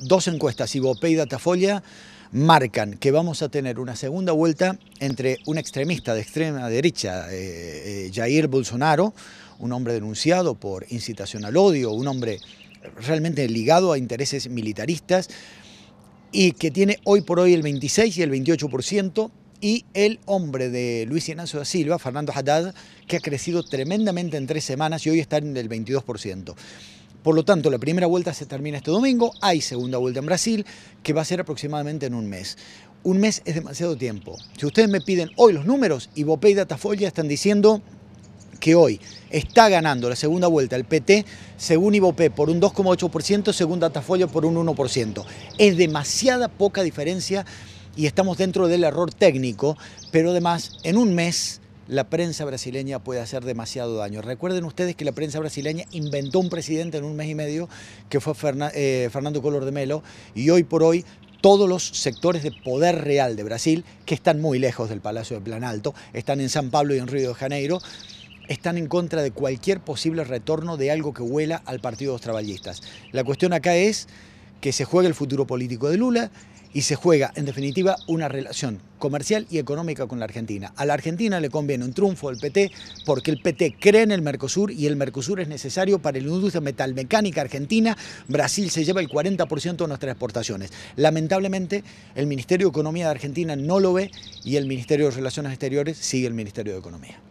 dos encuestas, Ibope y Datafolia, marcan que vamos a tener una segunda vuelta entre un extremista de extrema derecha, eh, eh, Jair Bolsonaro, un hombre denunciado por incitación al odio, un hombre realmente ligado a intereses militaristas, y que tiene hoy por hoy el 26 y el 28%, y el hombre de Luis Ignacio da Silva, Fernando Haddad, que ha crecido tremendamente en tres semanas y hoy está en el 22%. Por lo tanto, la primera vuelta se termina este domingo, hay segunda vuelta en Brasil, que va a ser aproximadamente en un mes. Un mes es demasiado tiempo. Si ustedes me piden hoy los números, Ibopé y Datafolia están diciendo que hoy está ganando la segunda vuelta el PT, según Ibope, por un 2,8%, según Datafolia por un 1%. Es demasiada poca diferencia y estamos dentro del error técnico, pero además en un mes la prensa brasileña puede hacer demasiado daño. Recuerden ustedes que la prensa brasileña inventó un presidente en un mes y medio, que fue eh, Fernando Color de Melo, y hoy por hoy todos los sectores de poder real de Brasil, que están muy lejos del Palacio de Planalto, están en San Pablo y en Río de Janeiro, están en contra de cualquier posible retorno de algo que huela al Partido de los trabajistas. La cuestión acá es que se juega el futuro político de Lula y se juega, en definitiva, una relación comercial y económica con la Argentina. A la Argentina le conviene un triunfo al PT porque el PT cree en el Mercosur y el Mercosur es necesario para la industria metalmecánica argentina. Brasil se lleva el 40% de nuestras exportaciones. Lamentablemente, el Ministerio de Economía de Argentina no lo ve y el Ministerio de Relaciones Exteriores sigue el Ministerio de Economía.